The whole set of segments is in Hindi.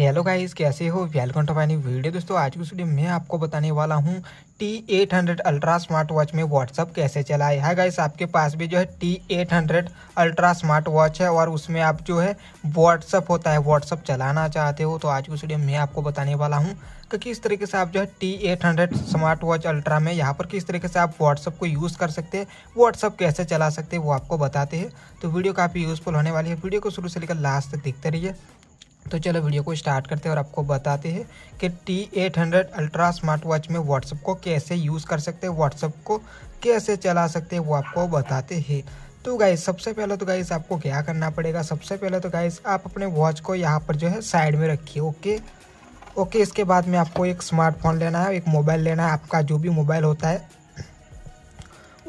हेलो गाइस कैसे हो वेलकम टू माई वीडियो दोस्तों आज की वीडियो में आपको बताने वाला हूँ T eight hundred ultra smart watch में व्हाट्सअप कैसे चलाए है हाँ गाइस आपके पास भी जो है T eight hundred ultra smart watch है और उसमें आप जो है व्हाट्सअप होता है व्हाट्सअप चलाना चाहते हो तो आज की वीडियो में आपको बताने वाला हूँ कि किस तरीके से आप जो है T eight hundred smart watch ultra में यहाँ पर किस तरीके से आप व्हाट्सअप को यूज़ कर सकते हैं व्हाट्सअप कैसे चला सकते हैं वो आपको बताते हैं तो वीडियो काफ़ी यूज़फुल होने वाली है वीडियो को शुरू से लेकर लास्ट तक देखते रहिए तो चलो वीडियो को स्टार्ट करते हैं और आपको बताते हैं कि T eight hundred ultra smart watch में व्हाट्सअप को कैसे यूज़ कर सकते हैं व्हाट्सअप को कैसे चला सकते हैं वो आपको बताते हैं तो गाइज सबसे पहले तो गाइज आपको क्या करना पड़ेगा सबसे पहले तो गाइज आप अपने वॉच को यहाँ पर जो है साइड में रखिए ओके ओके इसके बाद में आपको एक स्मार्टफोन लेना है एक मोबाइल लेना है आपका जो भी मोबाइल होता है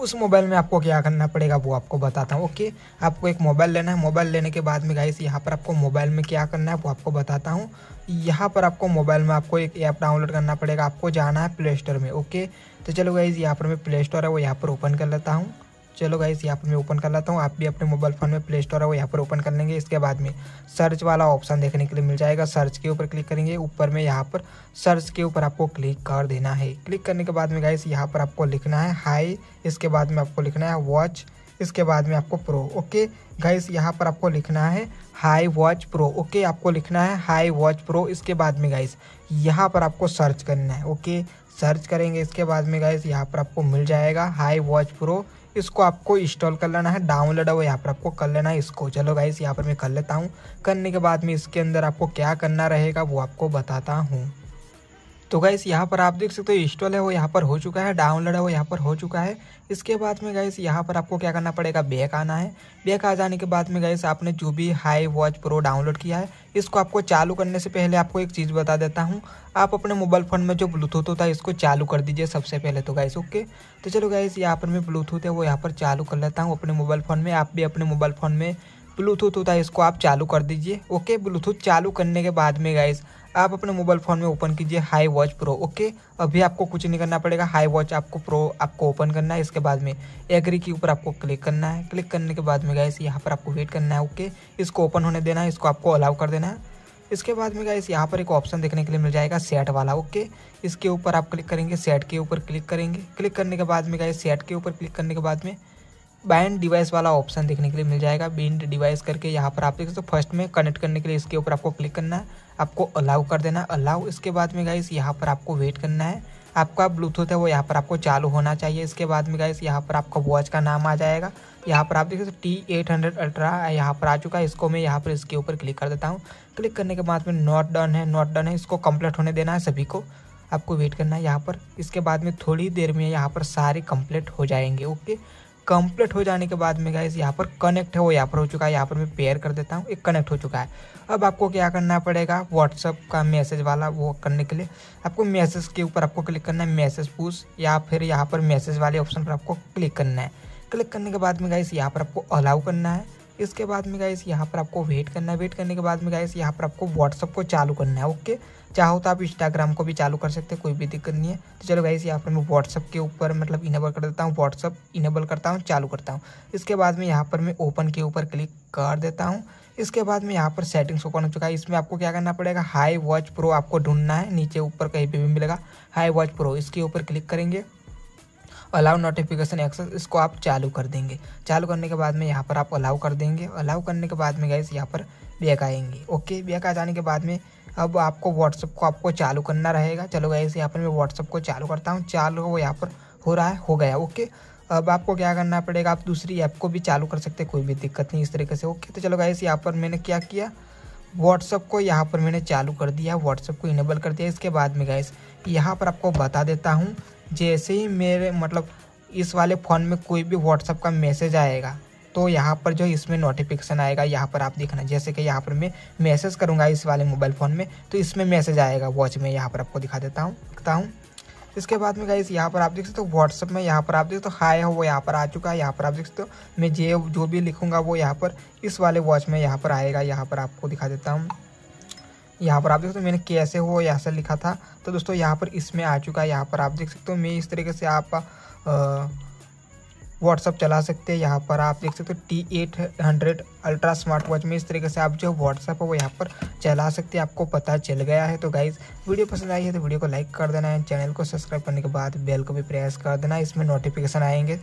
उस मोबाइल में आपको क्या करना पड़ेगा वो आपको बताता हूँ ओके आपको एक मोबाइल लेना है मोबाइल लेने के बाद में गाइस यहाँ पर आपको मोबाइल में क्या करना है वो आपको बताता हूँ यहाँ पर आपको मोबाइल में आपको एक ऐप डाउनलोड करना पड़ेगा आपको जाना है प्ले स्टोर में ओके तो चलो गाइज़ यहाँ पर मैं प्ले स्टोर है वो यहाँ पर ओपन कर लेता हूँ चलो गाइस यहाँ पर मैं ओपन कर लेता हूँ आप भी अपने मोबाइल फ़ोन में प्ले स्टोर है वो यहाँ पर ओपन कर लेंगे इसके बाद में सर्च वाला ऑप्शन देखने के लिए मिल जाएगा सर्च के ऊपर क्लिक करेंगे ऊपर में यहाँ पर सर्च के ऊपर आपको क्लिक कर देना है क्लिक करने के बाद में गाइस यहाँ पर आपको लिखना है हाई इसके बाद में आपको लिखना है वॉच इसके बाद में आपको प्रो ओके गाइस यहाँ पर आपको लिखना है हाई वॉच प्रो ओके आपको लिखना है हाई वॉच प्रो इसके बाद में गाइस यहाँ पर आपको सर्च करना है ओके सर्च करेंगे इसके बाद में गाइस यहाँ पर आपको मिल जाएगा हाई वॉच प्रो इसको आपको इंस्टॉल कर लेना है डाउनलोड है वो यहाँ पर आपको कर लेना है इसको चलो गाइस यहाँ पर मैं कर लेता हूँ करने के बाद में इसके अंदर आपको क्या करना रहेगा वो आपको बताता हूँ तो गाइस यहाँ पर आप देख सकते हो इंस्टॉल है वो यहाँ पर हो चुका है डाउनलोड है वो यहाँ पर हो चुका है इसके बाद में गाइस यहाँ पर आपको क्या करना पड़ेगा बैक आना है बैक आ जाने के बाद में गाइस आपने जो भी हाई वॉच प्रो डाउनलोड किया है इसको आपको चालू करने से पहले आपको एक चीज़ बता देता हूँ आप अपने मोबाइल फ़ोन में जो ब्लूटूथ होता है इसको चालू कर दीजिए सबसे पहले तो गाइस ओके तो चलो गाइस यहाँ पर मैं ब्लूटूथ है वो यहाँ पर चालू कर लेता हूँ अपने मोबाइल फ़ोन में आप भी अपने मोबाइल फ़ोन में ब्लूटूथ होता है इसको आप चालू कर दीजिए ओके ब्लूटूथ चालू करने के बाद में गाइज आप अपने मोबाइल फ़ोन में ओपन कीजिए हाई वॉच प्रो ओके अभी आपको कुछ नहीं करना पड़ेगा हाई वॉच आपको प्रो आपको ओपन करना है इसके बाद में एग्री के ऊपर आपको क्लिक करना है क्लिक करने के बाद में गाइस यहाँ पर आपको वेट करना है ओके इसको ओपन होने देना है इसको आपको अलाउ कर देना है इसके बाद में गाइस यहाँ पर एक ऑप्शन देखने के लिए मिल जाएगा सेट वाला ओके इसके ऊपर आप क्लिक करेंगे सेट के ऊपर क्लिक करेंगे क्लिक करने के बाद में गाइस सेट के ऊपर क्लिक करने के बाद में बैंड डिवाइस वाला ऑप्शन देखने के लिए मिल जाएगा बैंड डिवाइस करके यहाँ पर आप देख सकते हो फर्स्ट में कनेक्ट करने के लिए इसके ऊपर आपको क्लिक करना है आपको अलाउ कर देना है अलाउ इसके बाद में गाइस यहाँ पर आपको वेट करना है आपका ब्लूटूथ है वो यहाँ पर आपको चालू होना चाहिए इसके बाद में गाइस यहाँ पर आपका वॉच का नाम आ जाएगा यहाँ पर आप देख सकते टी एट हंड्रेड अल्ट्रा यहाँ पर आ चुका है इसको मैं यहाँ पर इसके ऊपर क्लिक कर देता हूँ क्लिक करने के बाद में नॉट डन है नॉट डन है इसको कंप्लीट होने देना है सभी को आपको वेट करना है यहाँ पर इसके बाद में थोड़ी देर में यहाँ पर सारे कंप्लीट हो जाएंगे ओके कंप्लीट हो जाने के बाद में गाइस यहाँ पर कनेक्ट है वो यहाँ पर हो चुका है यहाँ पर मैं पेयर कर देता हूँ एक कनेक्ट हो चुका है अब आपको क्या करना पड़ेगा व्हाट्सअप का मैसेज वाला वो करने के लिए आपको मैसेज के ऊपर आपको क्लिक करना है मैसेज पूछ या फिर यहाँ पर मैसेज वाले ऑप्शन पर आपको क्लिक करना है क्लिक करने के बाद में गाइस यहाँ पर आपको अलाउ करना है इसके बाद में गाइस यहाँ पर आपको वेट करना है वेट करने के बाद में गाइस यहाँ पर आपको व्हाट्सअप को चालू करना है ओके चाहो तो आप इंस्टाग्राम को भी चालू कर सकते हैं कोई भी दिक्कत नहीं है तो चलो गाइस यहाँ पर मैं व्हाट्सअप के ऊपर मतलब इनेबल कर देता हूँ व्हाट्सअप इनेबल करता हूँ चालू करता हूँ इसके बाद में यहाँ पर मैं ओपन के ऊपर क्लिक कर देता हूँ इसके बाद में यहाँ पर सेटिंग्स ओपन हो चुका है इसमें आपको क्या करना पड़ेगा हाई वॉच प्रो आपको ढूंढना है नीचे ऊपर कहीं पर भी मिलेगा हाई वॉच प्रो इसके ऊपर क्लिक करेंगे अलाउ नोटिफिकेशन एक्सेस इसको आप चालू कर देंगे चालू करने के बाद में यहाँ पर आप अलाउ कर देंगे अलाउ करने के बाद में गैस यहाँ पर बैक आएंगे ओके बैक आ जाने के बाद में अब आपको व्हाट्सअप को आपको चालू करना रहेगा चलो गैस यहाँ पर मैं व्हाट्सअप को चालू करता हूँ चालू वो यहाँ पर हो रहा है हो गया ओके अब आपको क्या करना पड़ेगा आप दूसरी ऐप को भी चालू कर सकते हैं कोई भी दिक्कत नहीं इस तरीके से ओके तो चलो गैस यहाँ पर मैंने क्या किया व्हाट्सअप को यहाँ पर मैंने चालू कर दिया व्हाट्सअप को इनेबल कर दिया इसके बाद में गैस यहाँ पर आपको बता देता हूँ जैसे ही मेरे मतलब इस वाले फ़ोन में कोई भी व्हाट्सअप का मैसेज आएगा तो यहाँ पर जो इसमें नोटिफिकेशन आएगा यहाँ पर आप देखना जैसे कि यहाँ पर मैं मैसेज करूँगा इस वाले मोबाइल फ़ोन में तो इसमें मैसेज आएगा वॉच में यहाँ पर आपको दिखा देता हूँ दिखता हूँ इसके बाद में गाइस यहाँ पर आप देख सकते हो व्हाट्सअप में यहाँ पर आप देख सकते हो हाय हो वो यहाँ पर आ चुका है यहाँ पर आप देख सकते हो मैं जे जो भी लिखूँगा वो यहाँ पर इस वाले वॉच में यहाँ पर आएगा यहाँ पर आपको दिखा देता हूँ यहाँ पर आप देख सकते हो मैंने कैसे हो से लिखा था तो दोस्तों यहाँ पर इसमें आ चुका है यहाँ पर आप देख सकते हो मैं इस तरीके से आप व्हाट्सअप चला सकते हैं यहाँ पर आप देख सकते हो T eight hundred ultra smart watch में इस तरीके से आप जो व्हाट्सअप है वो यहाँ पर चला सकते हैं आपको पता चल गया है तो गाइज वीडियो पसंद आई है तो वीडियो को लाइक कर देना है चैनल को सब्सक्राइब करने के बाद बेल को भी प्रेस कर देना इसमें नोटिफिकेशन आएंगे